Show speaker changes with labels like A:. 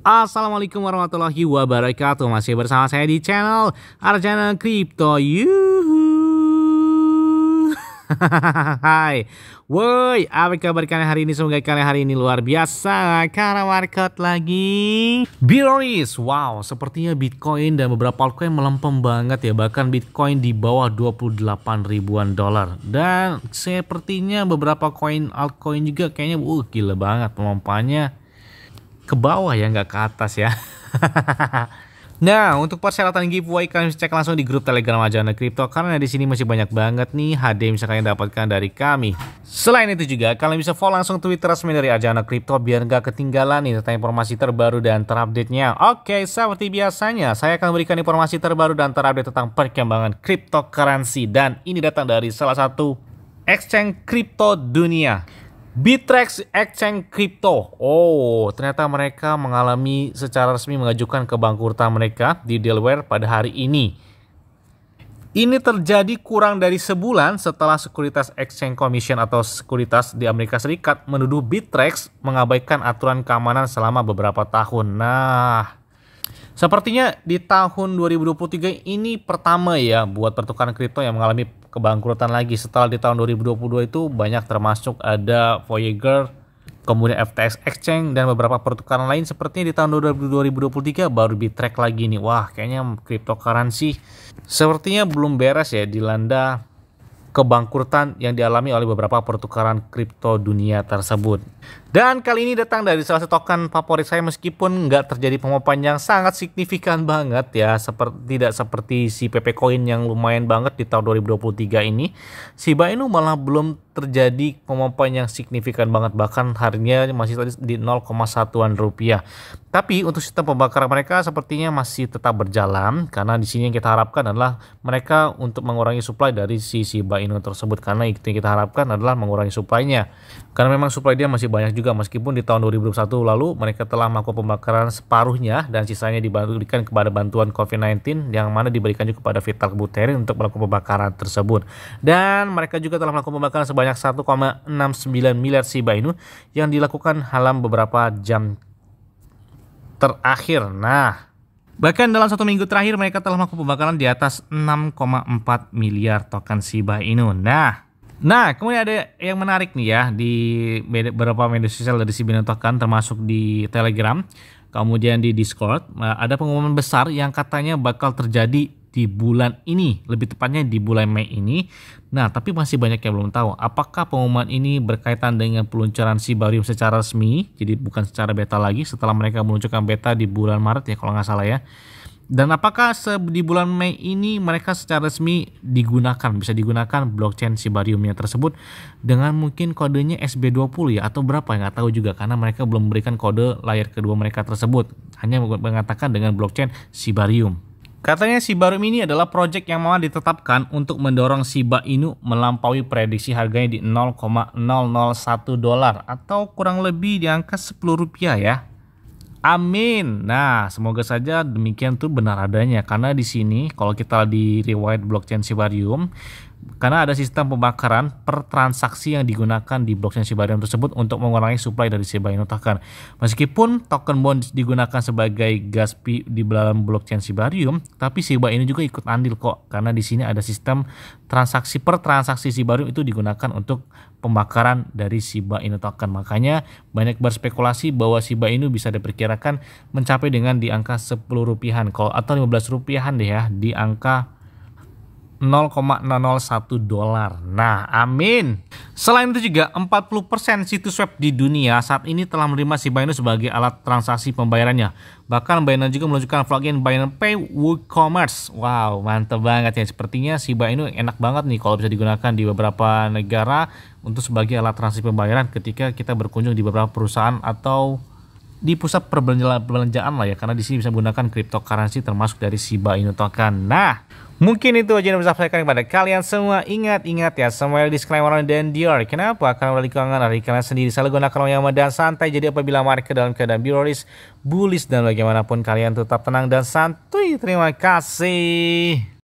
A: Assalamualaikum warahmatullahi wabarakatuh Masih bersama saya di channel Arjana Crypto Yuhu Hai Woi, apa kabar kalian hari ini? Semoga kalian hari ini luar biasa Karena market lagi Biroris, wow Sepertinya Bitcoin dan beberapa altcoin melempem banget ya Bahkan Bitcoin di bawah 28 ribuan dolar Dan sepertinya beberapa koin altcoin juga kayaknya uh, gila banget Melompanya ke bawah ya nggak ke atas ya Nah, untuk persyaratan giveaway kalian bisa cek langsung di grup Telegram Ajana Crypto karena di sini masih banyak banget nih HD yang bisa kalian dapatkan dari kami. Selain itu juga kalian bisa follow langsung Twitter resmi dari Ajana Crypto biar nggak ketinggalan nih tentang informasi terbaru dan terupdate-nya. Oke, seperti biasanya saya akan berikan informasi terbaru dan terupdate tentang perkembangan cryptocurrency dan ini datang dari salah satu exchange kripto dunia. Bitrex Exchange Crypto. Oh, ternyata mereka mengalami secara resmi mengajukan kebangkrutan mereka di Delaware pada hari ini. Ini terjadi kurang dari sebulan setelah Sekuritas Exchange Commission atau Sekuritas di Amerika Serikat menuduh Bitrex mengabaikan aturan keamanan selama beberapa tahun. Nah, Sepertinya di tahun 2023 ini pertama ya buat pertukaran kripto yang mengalami kebangkrutan lagi setelah di tahun 2022 itu banyak termasuk ada Voyager, kemudian FTX Exchange dan beberapa pertukaran lain sepertinya di tahun 2023 baru di track lagi nih. Wah, kayaknya cryptocurrency sepertinya belum beres ya dilanda kebangkrutan yang dialami oleh beberapa pertukaran kripto dunia tersebut. Dan kali ini datang dari salah satu token favorit saya meskipun nggak terjadi pemopan yang sangat signifikan banget ya seperti tidak seperti si PP Coin yang lumayan banget di tahun 2023 ini Shiba Inu malah belum terjadi pemopan yang signifikan banget bahkan harganya masih tadi di 0,1an rupiah tapi untuk sistem pembakaran mereka sepertinya masih tetap berjalan karena di sini yang kita harapkan adalah mereka untuk mengurangi supply dari si Shiba Inu tersebut karena itu yang kita harapkan adalah mengurangi supply-nya karena memang supply dia masih banyak juga juga meskipun di tahun 2021 lalu mereka telah melakukan pembakaran separuhnya dan sisanya diberikan kepada bantuan COVID-19 yang mana diberikan juga kepada Vital Buterin untuk melakukan pembakaran tersebut. Dan mereka juga telah melakukan pembakaran sebanyak 1,69 miliar Shiba Inu yang dilakukan dalam beberapa jam terakhir. Nah, Bahkan dalam satu minggu terakhir mereka telah melakukan pembakaran di atas 6,4 miliar token Shiba Inu. Nah, Nah, kemudian ada yang menarik nih ya di beberapa media sosial dari si Binotokan termasuk di Telegram, kemudian di Discord, eh, ada pengumuman besar yang katanya bakal terjadi di bulan ini, lebih tepatnya di bulan Mei ini. Nah, tapi masih banyak yang belum tahu apakah pengumuman ini berkaitan dengan peluncuran si Sibarium secara resmi, jadi bukan secara beta lagi setelah mereka meluncurkan beta di bulan Maret ya kalau nggak salah ya. Dan apakah di bulan Mei ini mereka secara resmi digunakan, bisa digunakan blockchain Sibariumnya tersebut dengan mungkin kodenya SB20 ya atau berapa nggak tahu juga karena mereka belum memberikan kode layar kedua mereka tersebut. Hanya mengatakan dengan blockchain Sibarium. Katanya Sibarium ini adalah proyek yang mau ditetapkan untuk mendorong Shiba Inu melampaui prediksi harganya di 0,001 dolar atau kurang lebih di angka 10 rupiah ya Amin. Nah, semoga saja demikian tuh benar adanya karena di sini kalau kita di rewind Blockchain Sibarium karena ada sistem pembakaran per transaksi yang digunakan di blockchain sibarium tersebut untuk mengurangi supply dari Inu token. Meskipun token bond digunakan sebagai gas fee di dalam blockchain sibarium tapi Shiba ini juga ikut andil kok karena di sini ada sistem transaksi per transaksi sibarium itu digunakan untuk pembakaran dari Shiba Inu token. Makanya banyak berspekulasi bahwa Shiba Inu bisa diperkirakan mencapai dengan di angka 10 rupiahan kalau atau 15 rupiahan deh ya di angka 0,001 dolar. Nah, amin. Selain itu juga 40% situs web di dunia saat ini telah menerima si Binance sebagai alat transaksi pembayarannya. Bahkan Binance juga meluncurkan plugin Binance Pay WooCommerce. Wow, mantep banget ya. Sepertinya si Binance enak banget nih kalau bisa digunakan di beberapa negara untuk sebagai alat transaksi pembayaran ketika kita berkunjung di beberapa perusahaan atau di pusat perbelanjaan, lah ya karena di sini bisa menggunakan cryptocurrency termasuk dari Shiba Inu token. Nah, mungkin itu aja yang bisa saya sampaikan kepada kalian semua. Ingat-ingat ya, semua disclaimer on dan Dior. Kenapa? Karena dari keuangan dari kalian sendiri selalu gunakan uang yang dan santai. Jadi apabila market dalam keadaan bearish, bullish dan bagaimanapun kalian tetap tenang dan santuy. Terima kasih.